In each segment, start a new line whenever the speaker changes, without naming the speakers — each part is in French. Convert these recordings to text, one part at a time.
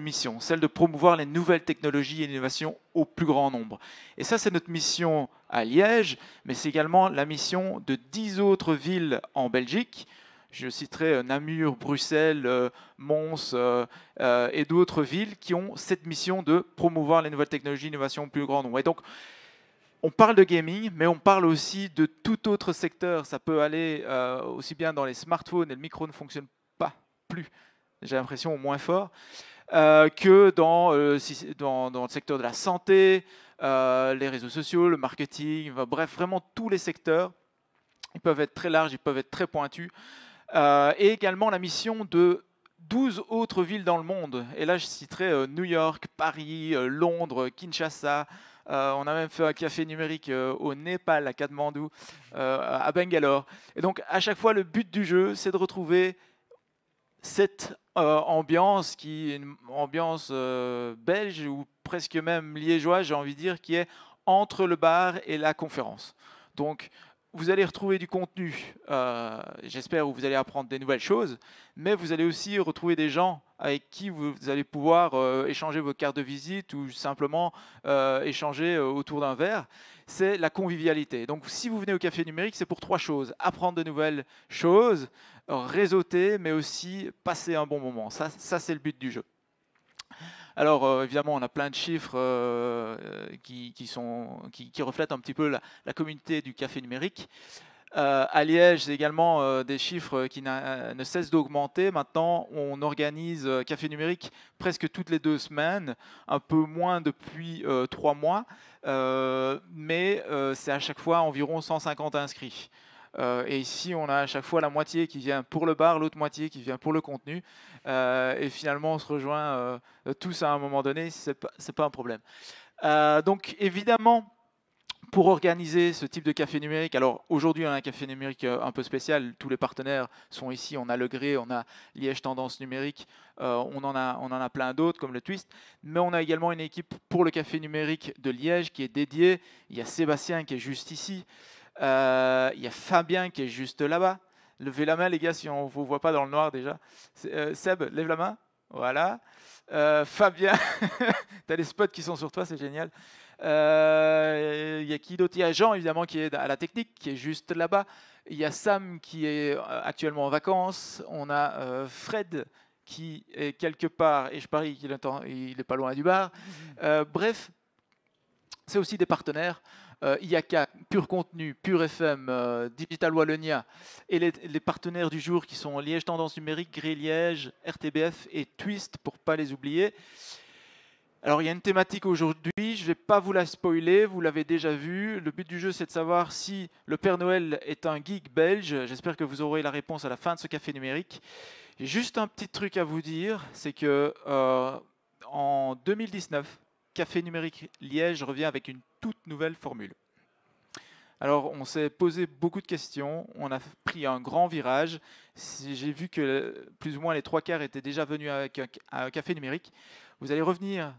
mission, celle de promouvoir les nouvelles technologies et l'innovation au plus grand nombre. Et ça, c'est notre mission à Liège, mais c'est également la mission de dix autres villes en Belgique. Je citerai euh, Namur, Bruxelles, euh, Mons euh, et d'autres villes qui ont cette mission de promouvoir les nouvelles technologies et l'innovation au plus grand nombre. Et donc, on parle de gaming, mais on parle aussi de tout autre secteur. Ça peut aller aussi bien dans les smartphones, et le micro ne fonctionne pas plus. J'ai l'impression au moins fort. Euh, que dans, euh, dans, dans, le secteur de la santé, euh, les réseaux sociaux, le marketing, bref, vraiment tous les secteurs. Ils peuvent être très larges, ils peuvent être très pointus. et également la mission de 12 autres villes dans le monde. Et là, je citerai New York, Paris, Londres, Kinshasa, on a même fait un café numérique au Népal, à Kathmandu, à Bangalore. Et donc, à chaque fois, le but du jeu, c'est de retrouver cette euh, ambiance qui une ambiance euh, belge ou presque même liégeoise, j'ai envie de dire, qui est entre le bar et la conférence. Donc vous allez retrouver du contenu, euh, j'espère, où vous allez apprendre des nouvelles choses, mais vous allez aussi retrouver des gens avec qui vous, allez pouvoir euh, échanger vos cartes de visite ou simplement euh, échanger autour d'un verre. C'est la convivialité. Donc si vous venez au café numérique, c'est pour trois choses. Apprendre de nouvelles choses, réseauter, mais aussi passer un bon moment. Ça, ça c'est le but du jeu. Alors euh, évidemment, on a plein de chiffres euh, qui, reflètent un petit peu la, communauté du café numérique. Euh, à Liège, également des chiffres qui ne cessent d'augmenter. Maintenant, on organise café numérique presque toutes les deux semaines, un peu moins depuis trois mois, mais c'est à chaque fois environ 150 inscrits. Euh, et ici, on a à chaque fois la moitié qui vient pour le bar, l'autre moitié qui vient pour le contenu. Euh, et finalement, on se rejoint euh, tous à un moment donné, ce n'est pas, un problème. donc évidemment, pour organiser ce type de café numérique, alors aujourd'hui on a un café numérique un peu spécial, tous les partenaires sont ici, on a Le Gré, on a Liège Tendance Numérique, on, en a, on en a plein d'autres comme le Twist, mais on a également une équipe pour le café numérique de Liège qui est dédiée, il y a Sébastien qui est juste ici, il euh, y a Fabien qui est juste là-bas. Levez la main, les gars, si on vous voit pas dans le noir déjà. Euh, Seb, lève la main. Voilà. Euh, Fabien, tu as les spots qui sont sur toi, c'est génial. Il y a qui d'autre Il y Jean, évidemment, qui est à la technique, qui est juste là-bas. Il y a Sam qui est actuellement en vacances. On a Fred qui est quelque part, et je parie qu'il n'est pas loin du bar. Mm-hmm. bref, c'est aussi des partenaires euh, IACA, Pure Contenu, Pure FM, euh, Digital Wallonia et les, partenaires du jour qui sont Liège Tendance Numérique, Gré Liège, RTBF et Twist pour pas les oublier. Alors il y a une thématique aujourd'hui, je ne vais pas vous la spoiler, vous l'avez déjà vu. Le but du jeu c'est de savoir si le Père Noël est un geek belge. J'espère que vous aurez la réponse à la fin de ce café numérique. juste un petit truc à vous dire, c'est que euh, en 2019, Café numérique Liège revient avec une toute nouvelle formule. Alors on s'est posé beaucoup de questions, on a pris un grand virage. J'ai vu que plus ou moins les trois quarts étaient déjà venus avec un café numérique. Vous allez revenir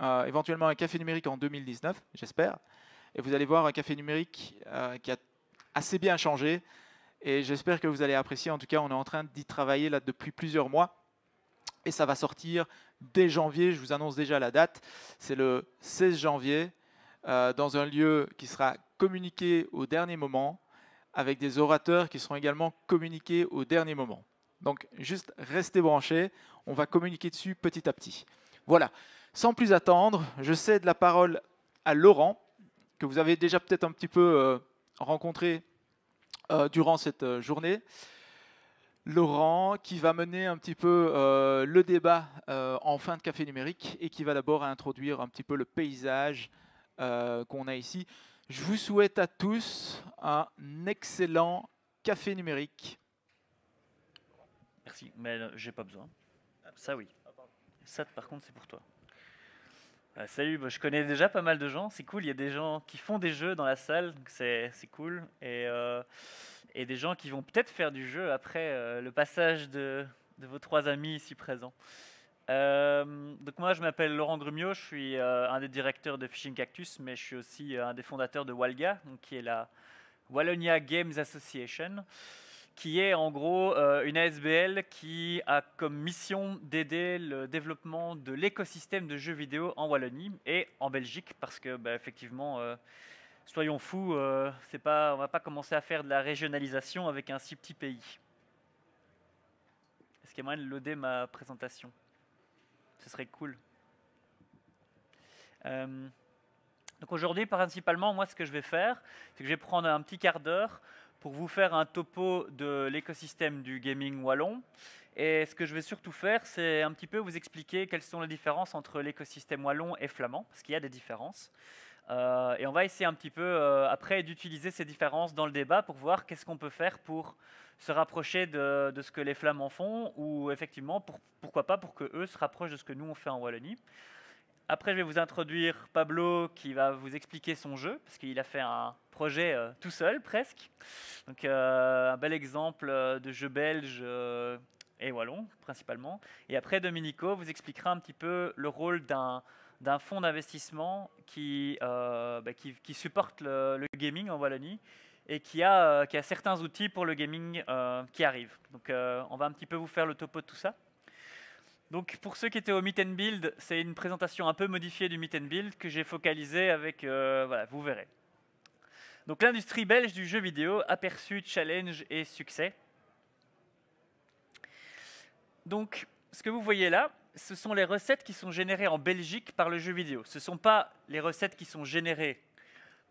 euh, éventuellement à un café numérique en 2019, j'espère. Et vous allez voir un café numérique euh, qui a assez bien changé. Et j'espère que vous allez apprécier. En tout cas, on est en train d'y travailler là depuis plusieurs mois et ça va sortir dès janvier. Je vous annonce déjà la date. C'est le 16 janvier euh, dans un lieu qui sera communiqué au dernier moment avec des orateurs qui seront également communiqués au dernier moment. Donc juste restez branchés, on va communiquer dessus petit à petit. Voilà, sans plus attendre, je cède la parole à Laurent, que vous avez déjà peut-être un petit peu euh, rencontré euh, durant cette journée. Laurent, qui va mener un petit peu euh, le débat euh, en fin de café numérique et qui va d'abord introduire un petit peu le paysage euh, qu'on a ici. Je vous souhaite à tous un excellent café numérique. Merci, mais j'ai pas besoin. Ça oui. Ah, Ça
par contre c'est pour toi. salut, bah, je connais déjà pas mal de gens, c'est cool, il y a des gens qui font des jeux dans la salle, c'est cool. Et et des gens qui vont peut-être faire du jeu après euh, le passage de, vos trois amis ici présents. Euh, donc moi, je m'appelle Laurent Grumio, je suis euh, un des directeurs de Fishing Cactus, mais je suis aussi un des fondateurs de Walga, donc, qui est la Wallonia Games Association, qui est en gros une ASBL qui a comme mission d'aider le développement de l'écosystème de jeux vidéo en Wallonie et en Belgique, parce que bah, effectivement soyons fous, euh, c'est pas, on ne va pas commencer à faire de la régionalisation avec un si petit pays. Est-ce qu'il y a moyen de loader ma présentation Ce serait cool. Euh, donc aujourd'hui, principalement, moi, ce que je vais faire, c'est que je vais prendre un petit quart d'heure pour vous faire un topo de l'écosystème du gaming wallon. Et ce que je vais surtout faire, c'est un petit peu vous expliquer quelles sont les différences entre l'écosystème wallon et flamand, parce qu'il y a des différences. Euh, et on va essayer un petit peu euh, après d'utiliser ces différences dans le débat pour voir qu'est-ce qu'on peut faire pour se rapprocher de, ce que les Flamands font ou effectivement pourquoi pas pour que eux se rapprochent de ce que nous on fait en Wallonie. Après, je vais vous introduire Pablo qui va vous expliquer son jeu parce qu'il a fait un projet euh, tout seul presque. Donc un bel exemple de jeu belge et wallon principalement. Et après, Dominico vous expliquera un petit peu le rôle d'un d'un fonds d'investissement qui, euh, bah, qui, supporte le, gaming en Wallonie et qui a, euh, qui a certains outils pour le gaming euh, qui arrivent. Donc on va un petit peu vous faire le topo de tout ça. Donc pour ceux qui étaient au Meet and Build, c'est une présentation un peu modifiée du Meet and Build que j'ai focalisé avec, voilà, vous verrez. Donc l'industrie belge du jeu vidéo, aperçu, challenge et succès. Donc ce que vous voyez là, ce sont les recettes qui sont générées en Belgique par le jeu vidéo. Ce ne sont pas les recettes qui sont générées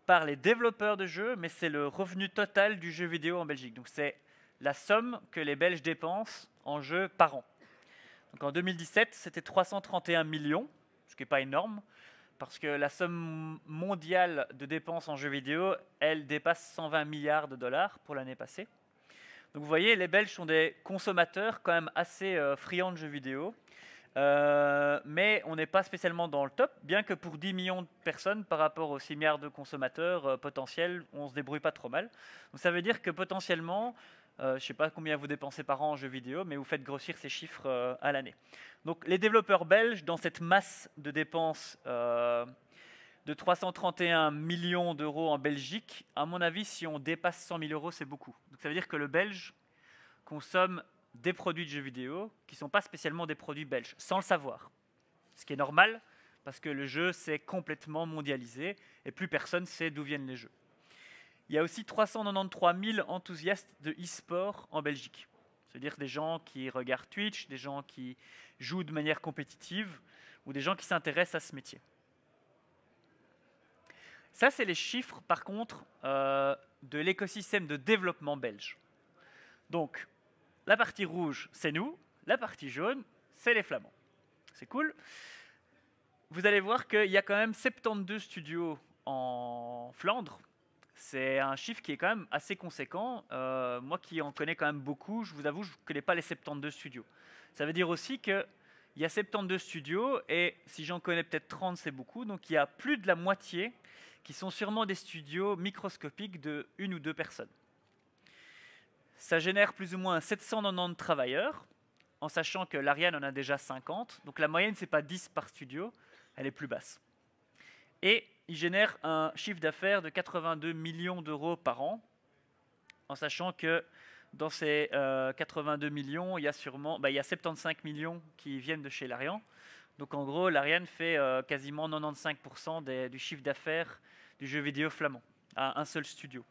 par les développeurs de jeux, mais c'est le revenu total du jeu vidéo en Belgique. Donc c'est la somme que les Belges dépensent en jeux par an. Donc en 2017, c'était 331 millions, ce qui n'est pas énorme, parce que la somme mondiale de dépenses en jeux vidéo, elle dépasse 120 milliards de dollars pour l'année passée. Donc vous voyez, les Belges sont des consommateurs quand même assez euh, friands de jeux vidéo. Euh, mais on n'est pas spécialement dans le top, bien que pour 10 millions de personnes par rapport aux 6 milliards de consommateurs euh, potentiels, on se débrouille pas trop mal. Donc ça veut dire que potentiellement, euh, je ne sais pas combien vous dépensez par an en jeux vidéo, mais vous faites grossir ces chiffres à l'année. Donc les développeurs belges, dans cette masse de dépenses de 331 millions d'euros en Belgique, à mon avis, si on dépasse 100 000 euros, c'est beaucoup. Donc ça veut dire que le Belge consomme des produits de jeux vidéo qui ne sont pas spécialement des produits belges, sans le savoir. Ce qui est normal, parce que le jeu s'est complètement mondialisé et plus personne sait d'où viennent les jeux. Il y a aussi 393 000 enthousiastes de e-sport en Belgique. C'est-à-dire des gens qui regardent Twitch, des gens qui jouent de manière compétitive ou des gens qui s'intéressent à ce métier. Ça, c'est les chiffres, par contre, euh, de l'écosystème de développement belge. Donc, la partie rouge, c'est nous. La partie jaune, c'est les Flamands. C'est cool. Vous allez voir qu'il y a quand même 72 studios en Flandre. C'est un chiffre qui est quand même assez conséquent. Euh, moi qui en connais quand même beaucoup, je vous avoue, je ne connais pas les 72 studios. Ça veut dire aussi qu'il y a 72 studios, et si j'en connais peut-être 30, c'est beaucoup. Donc il y a plus de la moitié qui sont sûrement des studios microscopiques de une ou deux personnes. Ça génère plus ou moins 790 travailleurs, en sachant que l'Ariane en a déjà 50. Donc la moyenne, c'est pas 10 par studio, elle est plus basse. Et il génère un chiffre d'affaires de 82 millions d'euros par an, en sachant que dans ces 82 euh, millions, il y a sûrement bah, il y a 75 millions qui viennent de chez l'Ariane. Donc en gros, l'Ariane fait euh, quasiment 95% du chiffre d'affaires du jeu vidéo flamand à un seul studio.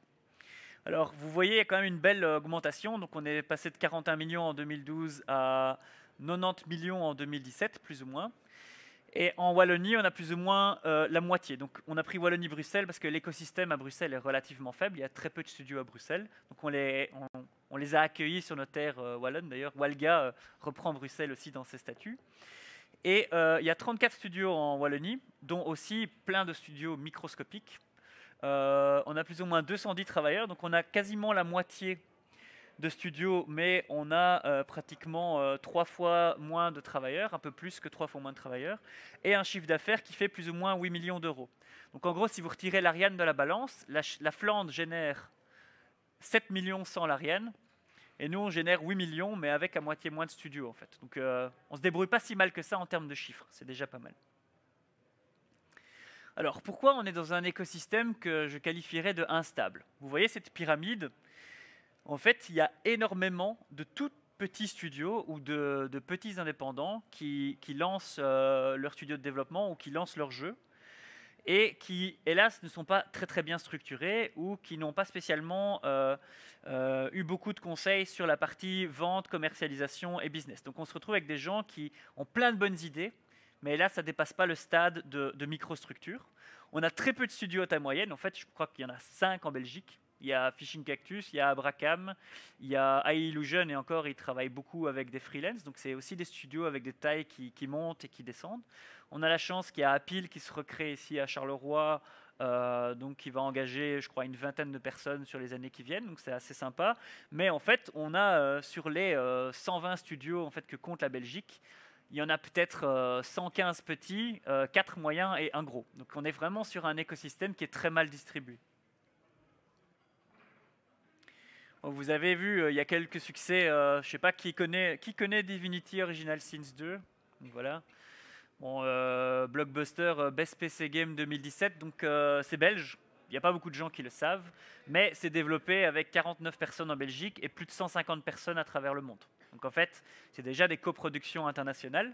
Alors, vous voyez, il y a quand même une belle euh, augmentation. Donc, on est passé de 41 millions en 2012 à 90 millions en 2017, plus ou moins. Et en Wallonie, on a plus ou moins euh, la moitié. Donc, on a pris Wallonie-Bruxelles parce que l'écosystème à Bruxelles est relativement faible. Il y a très peu de studios à Bruxelles. Donc, on les, on, a accueillis sur nos terres euh, wallonnes. D'ailleurs, Walga reprend Bruxelles aussi dans ses statuts. Et il y a 34 studios en Wallonie, dont aussi plein de studios microscopiques. Euh, on a plus ou moins 210 travailleurs, donc on a quasiment la moitié de studios, mais on a euh, pratiquement euh, trois fois moins de travailleurs, un peu plus que trois fois moins de travailleurs, et un chiffre d'affaires qui fait plus ou moins 8 millions d'euros. Donc en gros, si vous retirez l'Ariane de la balance, la, Flandre génère 7 millions sans l'Ariane, et nous on génère 8 millions, mais avec à moitié moins de studios en fait. Donc on se débrouille pas si mal que ça en termes de chiffres, c'est déjà pas mal. Alors pourquoi on est dans un écosystème que je qualifierais de instable Vous voyez cette pyramide En fait, il y a énormément de tout petits studios ou de, petits indépendants qui, lancent euh, leur studio de développement ou qui lancent leur jeu et qui, hélas, ne sont pas très très bien structurés ou qui n'ont pas spécialement euh, euh, eu beaucoup de conseils sur la partie vente, commercialisation et business. Donc on se retrouve avec des gens qui ont plein de bonnes idées, mais là, ça dépasse pas le stade de, microstructure. On a très peu de studios à taille moyenne. En fait, je crois qu'il y en a cinq en Belgique. Il y a Fishing Cactus, il y a Abracam, il y a AI Illusion et encore, ils travaillent beaucoup avec des freelances. Donc, c'est aussi des studios avec des tailles qui, montent et qui descendent. On a la chance qu'il y a Apil qui se recrée ici à Charleroi, euh, donc qui va engager, je crois, une vingtaine de personnes sur les années qui viennent, donc c'est assez sympa. Mais en fait, on a euh, sur les 120 euh, studios en fait que compte la Belgique, il y en a peut-être 115 euh, petits, 4 euh, moyens et un gros. Donc on est vraiment sur un écosystème qui est très mal distribué. Vous avez vu, euh, il y a quelques succès. je ne sais pas qui connaît, qui connaît Divinity Original Sin 2. Voilà. blockbuster Best PC Game 2017. Donc, c'est belge. Il n'y a pas beaucoup de gens qui le savent. Mais c'est développé avec 49 personnes en Belgique et plus de 150 personnes à travers le monde. Donc en fait, c'est déjà des coproductions internationales.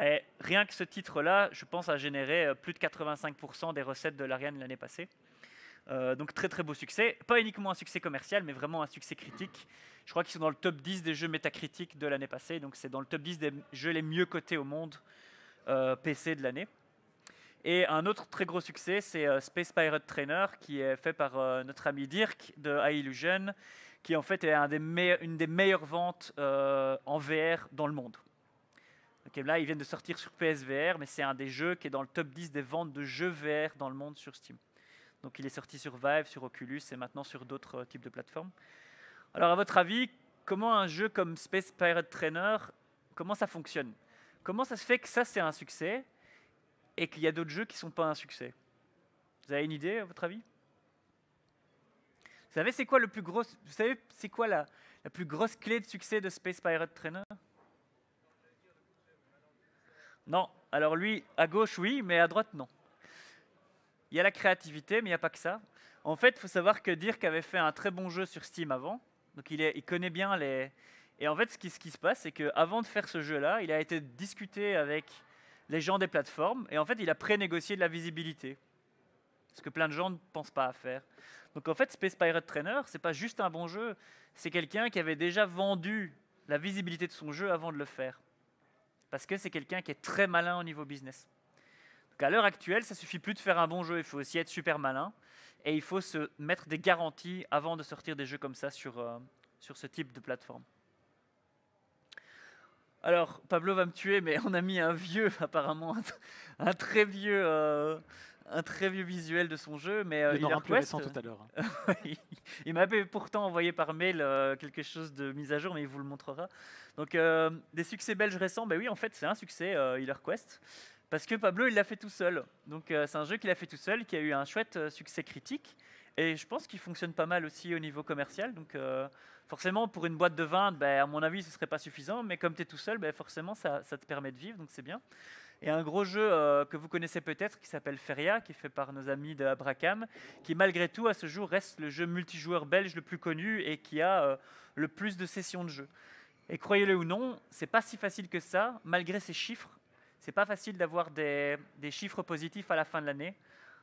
Et rien que ce titre-là, je pense, a généré euh, plus de 85% des recettes de l'Ariane l'année passée. Euh, donc très très beau succès. Pas uniquement un succès commercial, mais vraiment un succès critique. Je crois qu'ils sont dans le top 10 des jeux métacritiques de l'année passée. Donc c'est dans le top 10 des jeux les mieux cotés au monde euh, PC de l'année. Et un autre très gros succès, c'est Space Pirate Trainer, qui est fait par notre ami Dirk de High Illusion, qui en fait est un des une des meilleures ventes euh, en VR dans le monde. là, ils viennent de sortir sur PSVR, mais c'est un des jeux qui est dans le top 10 des ventes de jeux VR dans le monde sur Steam. Donc il est sorti sur Vive, sur Oculus et maintenant sur d'autres euh, types de plateformes. Alors à votre avis, comment un jeu comme Space Pirate Trainer, comment ça fonctionne Comment ça se fait que ça c'est un succès et qu'il y a d'autres jeux qui ne sont pas un succès Vous avez une idée à votre avis vous savez, c'est quoi, le plus gros, vous savez, c'est quoi la, la plus grosse clé de succès de Space Pirate Trainer Non. Alors lui, à gauche, oui, mais à droite, non. Il y a la créativité, mais il n'y a pas que ça. En fait, il faut savoir que Dirk avait fait un très bon jeu sur Steam avant. Donc il, est, il connaît bien les... Et en fait, ce qui, ce qui se passe, c'est qu'avant de faire ce jeu-là, il a été discuté avec les gens des plateformes. Et en fait, il a pré-négocié de la visibilité ce que plein de gens ne pensent pas à faire. Donc en fait, Space Pirate Trainer, c'est pas juste un bon jeu, c'est quelqu'un qui avait déjà vendu la visibilité de son jeu avant de le faire. Parce que c'est quelqu'un qui est très malin au niveau business. Donc à l'heure actuelle, ça suffit plus de faire un bon jeu, il faut aussi être super malin. Et il faut se mettre des garanties avant de sortir des jeux comme ça sur, euh, sur ce type de plateforme. Alors, Pablo va me tuer, mais on a mis un vieux, apparemment, un très vieux euh, un très vieux visuel de son jeu, mais euh, il aura plus récent tout à l'heure. Hein. il, m'avait pourtant envoyé par mail euh, quelque chose de mise à jour, mais il vous le montrera. Donc euh, des succès belges récents, ben oui, en fait c'est un succès Healer Quest parce que Pablo il l'a fait tout seul. Donc c'est un jeu qu'il a fait tout seul, qui a eu un chouette succès critique. Et je pense qu'il fonctionne pas mal aussi au niveau commercial. Donc, forcément, pour une boîte de vin, bah, à mon avis, ce serait pas suffisant. Mais comme tu es tout seul, ben forcément, ça, te permet de vivre. Donc, c'est bien et un gros jeu euh, que vous connaissez peut-être qui s'appelle Feria, qui est fait par nos amis de Abracam, qui malgré tout à ce jour reste le jeu multijoueur belge le plus connu et qui a euh, le plus de sessions de jeu. Et croyez-le ou non, c'est pas si facile que ça, malgré ces chiffres. C'est pas facile d'avoir des, chiffres positifs à la fin de l'année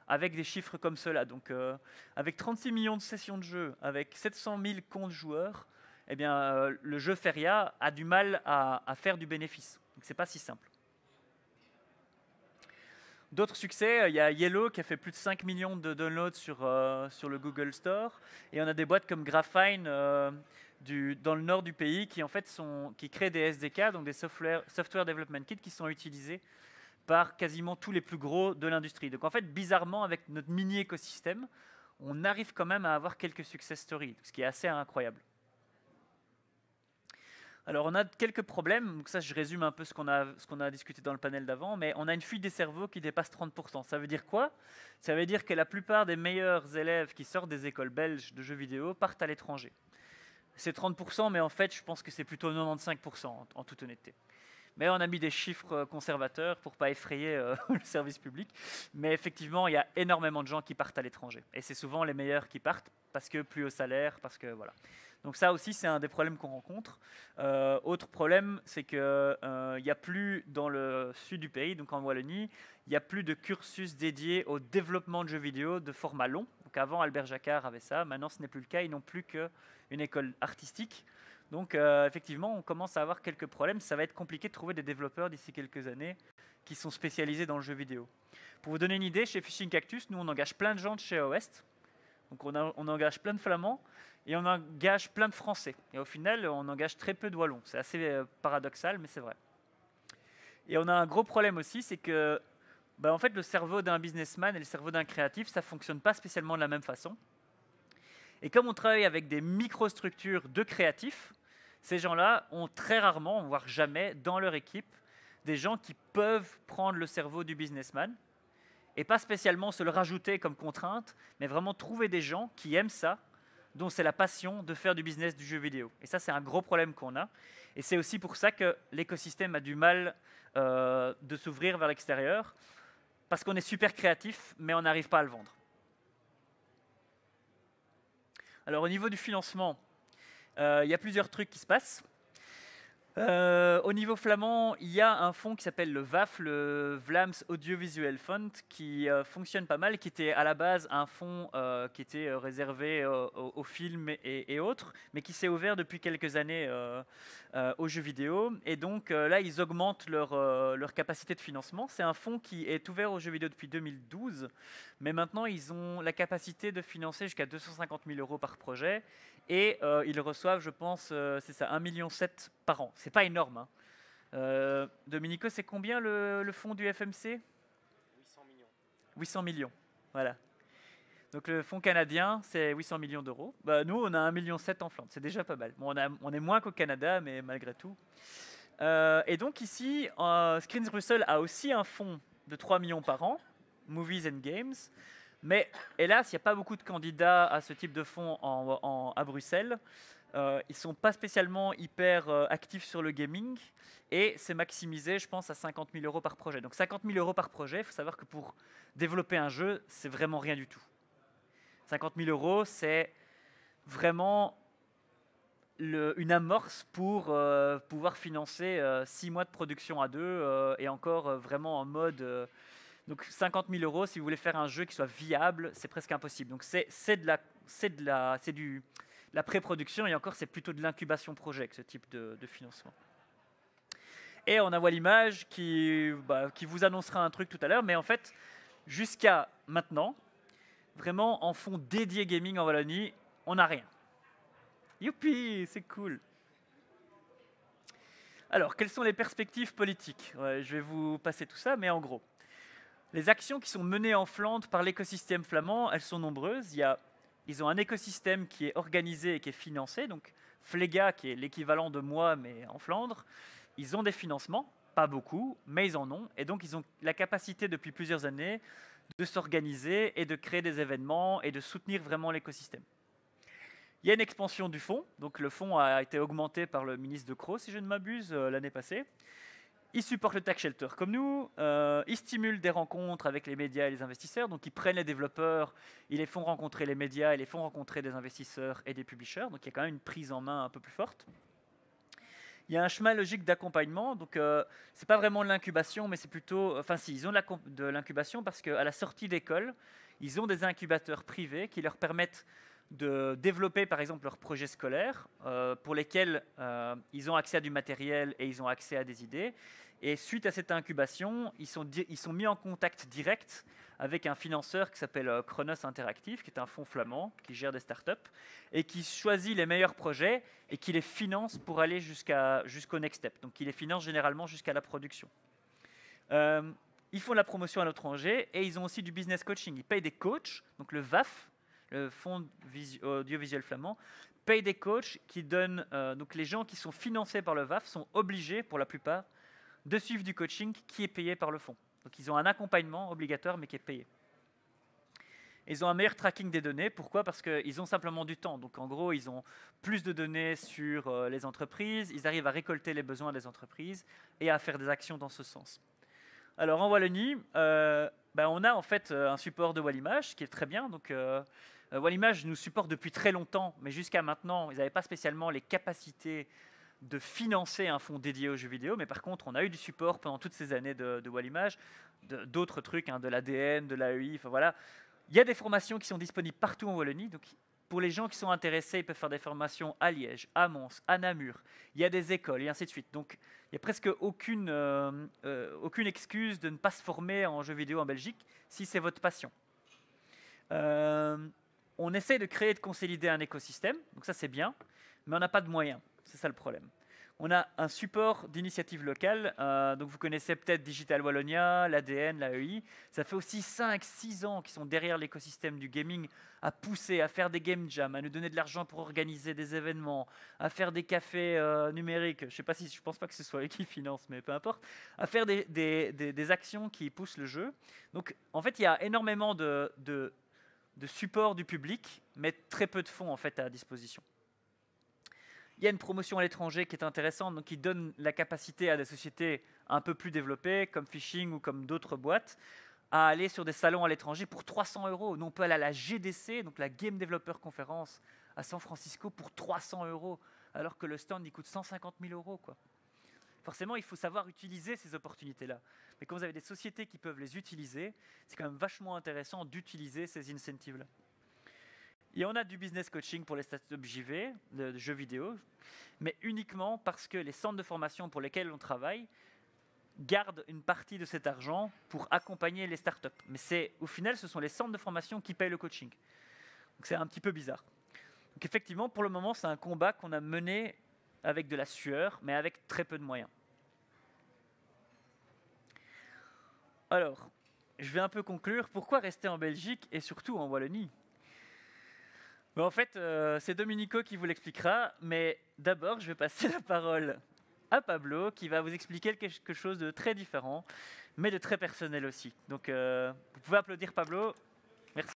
avec des chiffres comme cela. Donc, euh, avec 36 millions de sessions de jeu, avec 700 000 comptes joueurs, eh bien, le jeu Feria a du mal à, faire du bénéfice. Ce c'est pas si simple. D'autres succès, euh, il y a Yellow qui a fait plus de 5 millions de downloads sur, euh, sur le Google Store. Et on a des boîtes comme Graphine euh, dans le nord du pays qui, en fait, sont, qui créent des SDK, donc des Software, software Development Kit, qui sont utilisés par quasiment tous les plus gros de l'industrie. Donc, en fait, bizarrement, avec notre mini-écosystème, on arrive quand même à avoir quelques success stories, ce qui est assez incroyable. Alors, on a quelques problèmes. Donc ça, je résume un peu ce qu'on a, ce qu'on a discuté dans le panel d'avant. Mais on a une fuite des cerveaux qui dépasse 30%. Ça veut dire quoi Ça veut dire que la plupart des meilleurs élèves qui sortent des écoles belges de jeux vidéo partent à l'étranger. C'est 30%, mais en fait, je pense que c'est plutôt 95% en, toute honnêteté. Mais on a mis des chiffres euh, conservateurs pour pas effrayer euh, le service public. Mais effectivement, il y a énormément de gens qui partent à l'étranger. Et c'est souvent les meilleurs qui partent parce que plus haut salaire, parce que voilà. Donc ça aussi, c'est un des problèmes qu'on rencontre. Euh, autre problème, c'est qu'il euh, n'y a plus dans le sud du pays, donc en Wallonie, il n'y a plus de cursus dédié au développement de jeux vidéo de format long. Donc avant, Albert Jacquard avait ça, maintenant ce n'est plus le cas, ils n'ont plus qu'une école artistique. Donc euh, effectivement, on commence à avoir quelques problèmes, ça va être compliqué de trouver des développeurs d'ici quelques années qui sont spécialisés dans le jeu vidéo. Pour vous donner une idée, chez Fishing Cactus, nous on engage plein de gens de chez Ouest. Donc on, engage plein de Flamands et on engage plein de Français. Et au final, on engage très peu de Wallons. C'est assez euh, paradoxal, mais c'est vrai. Et on a un gros problème aussi, c'est que bah, en fait, le cerveau d'un businessman et le cerveau d'un créatif, ça ne fonctionne pas spécialement de la même façon. Et comme on travaille avec des microstructures de créatifs, ces gens-là ont très rarement, voire jamais, dans leur équipe, des gens qui peuvent prendre le cerveau du businessman et pas spécialement se le rajouter comme contrainte, mais vraiment trouver des gens qui aiment ça, dont c'est la passion de faire du business du jeu vidéo. Et ça, c'est un gros problème qu'on a. Et c'est aussi pour ça que l'écosystème a du mal euh, de s'ouvrir vers l'extérieur, parce qu'on est super créatif, mais on n'arrive pas à le vendre. Alors au niveau du financement, euh, il y a plusieurs trucs qui se passent. Euh, au niveau flamand, il y a un fonds qui s'appelle le VAF, le Vlaams Audiovisuel Fund, qui euh, fonctionne pas mal, qui était à la base un fonds euh, qui était réservé aux, films et, et, autres, mais qui s'est ouvert depuis quelques années euh, aux jeux vidéo. Et donc euh, là, ils augmentent leur, euh, leur capacité de financement. C'est un fonds qui est ouvert aux jeux vidéo depuis 2012, mais maintenant, ils ont la capacité de financer jusqu'à 250 000 euros par projet. Et ils reçoivent, je pense, c'est ça, 1,7 million par an. C'est pas énorme. Hein. Dominico, c'est combien le, le fonds du FMC 800 millions. 800 millions, voilà. Donc le fonds canadien, c'est 800 millions d'euros. Bah, nous, on a 1,7 million en Flandre, c'est déjà pas mal. on, est moins qu'au Canada, mais malgré tout. Euh, et donc ici, euh, Screens Brussels a aussi un fonds de 3 millions par an, Movies and Games. Mais hélas, il n'y a pas beaucoup de candidats à ce type de fonds à Bruxelles. Euh, ils ne sont pas spécialement hyper euh, actifs sur le gaming et c'est maximisé, je pense, à 50 000 euros par projet. Donc 50 000 euros par projet, il faut savoir que pour développer un jeu, c'est vraiment rien du tout. 50 000 euros, c'est vraiment une amorce pour euh, pouvoir financer euh, six mois de production à deux euh, et encore vraiment en mode. donc 50 000 euros, si vous voulez faire un jeu qui soit viable, c'est presque impossible. Donc c'est de la c'est de la la pré-production et encore c'est plutôt de l'incubation projet ce type de, financement. Et on a voit l'image qui bah, qui vous annoncera un truc tout à l'heure, mais en fait jusqu'à maintenant, vraiment en fond dédié gaming en Wallonie, on n'a rien. Youpi, c'est cool. Alors, quelles sont les perspectives politiques Je vais vous passer tout ça, mais en gros. Les actions qui sont menées en Flandre par l'écosystème flamand, elles sont nombreuses. Il y a, ils ont un écosystème qui est organisé et qui est financé. Donc, Flega, qui est l'équivalent de moi, mais en Flandre, ils ont des financements, pas beaucoup, mais ils en ont. Et donc, ils ont la capacité depuis plusieurs années de s'organiser et de créer des événements et de soutenir vraiment l'écosystème. Il y a une expansion du fonds, donc le fonds a été augmenté par le ministre de Croix, si je ne m'abuse, euh, l'année passée. Il supporte le tax shelter comme nous, euh, il stimule des rencontres avec les médias et les investisseurs, donc ils prennent les développeurs, ils les font rencontrer les médias, ils les font rencontrer des investisseurs et des publishers, donc il y a quand même une prise en main un peu plus forte il y a un chemin logique d'accompagnement. Donc, ce euh, c'est pas vraiment de l'incubation, mais c'est plutôt. Enfin, si, ils ont de l'incubation parce qu'à la sortie d'école, ils ont des incubateurs privés qui leur permettent de développer, par exemple, leurs projets scolaires euh, pour lesquels euh, ils ont accès à du matériel et ils ont accès à des idées. Et suite à cette incubation, ils sont, ils sont mis en contact direct avec un financeur qui s'appelle Kronos euh, Interactive, qui est un fonds flamand qui gère des startups et qui choisit les meilleurs projets et qui les finance pour aller jusqu'au next step. Donc, il les finance généralement jusqu'à la production. Euh, ils font de la promotion à l'étranger et ils ont aussi du business coaching. Ils payent des coachs, donc le VAF, le Fonds audiovisuel flamand, paye des coachs qui donnent. Euh, donc, les gens qui sont financés par le VAF sont obligés, pour la plupart, de suivre du coaching qui est payé par le fonds. Donc ils ont un accompagnement obligatoire mais qui est payé. Ils ont un meilleur tracking des données. Pourquoi Parce qu'ils ont simplement du temps. Donc en gros, ils ont plus de données sur euh, les entreprises, ils arrivent à récolter les besoins des entreprises et à faire des actions dans ce sens. Alors en Wallonie, euh, ben, on a en fait euh, un support de Wallimage qui est très bien. Donc Wallimage nous supporte depuis très longtemps, mais jusqu'à maintenant, ils n'avaient pas spécialement les capacités de financer un fonds dédié aux jeux vidéo, mais par contre, on a eu du support pendant toutes ces années de, Wallimage, d'autres trucs, hein, de l'ADN, de l'AEI, enfin voilà. Il y a des formations qui sont disponibles partout en Wallonie, donc pour les gens qui sont intéressés, ils peuvent faire des formations à Liège, à Mons, à Namur, il y a des écoles et ainsi de suite. Donc il n'y a presque aucune, euh, euh, aucune excuse de ne pas se former en jeux vidéo en Belgique si c'est votre passion. Euh, on essaie de créer et de consolider un écosystème, donc ça c'est bien, mais on n'a pas de moyens. C'est ça le problème. On a un support d'initiatives locales. Euh, donc vous connaissez peut-être Digital Wallonia, l'ADN, l'AEI. Ça fait aussi 5-6 ans qu'ils sont derrière l'écosystème du gaming à pousser, à faire des game jams, à nous donner de l'argent pour organiser des événements, à faire des cafés euh, numériques. Je sais pas si je pense pas que ce soit eux qui financent, mais peu importe. À faire des, actions qui poussent le jeu. Donc en fait, il y a énormément de, de, de support du public, mais très peu de fonds en fait à disposition. Il y a une promotion à l'étranger qui est intéressante, donc qui donne la capacité à des sociétés un peu plus développées, comme Phishing ou comme d'autres boîtes, à aller sur des salons à l'étranger pour 300 euros. Nous, on peut aller à la GDC, donc la Game Developer Conference, à San Francisco pour 300 euros, alors que le stand, il coûte 150 000 euros. Quoi. Forcément, il faut savoir utiliser ces opportunités-là. Mais quand vous avez des sociétés qui peuvent les utiliser, c'est quand même vachement intéressant d'utiliser ces incentives-là. Et on a du business coaching pour les startups JV, de, jeux vidéo, mais uniquement parce que les centres de formation pour lesquels on travaille gardent une partie de cet argent pour accompagner les startups. Mais c'est au final, ce sont les centres de formation qui payent le coaching. Donc c'est un petit peu bizarre. Donc effectivement, pour le moment, c'est un combat qu'on a mené avec de la sueur, mais avec très peu de moyens. Alors, je vais un peu conclure. Pourquoi rester en Belgique et surtout en Wallonie en fait, euh, c'est Dominico qui vous l'expliquera, mais d'abord, je vais passer la parole à Pablo, qui va vous expliquer quelque chose de très différent, mais de très personnel aussi. Donc, euh, vous pouvez applaudir Pablo.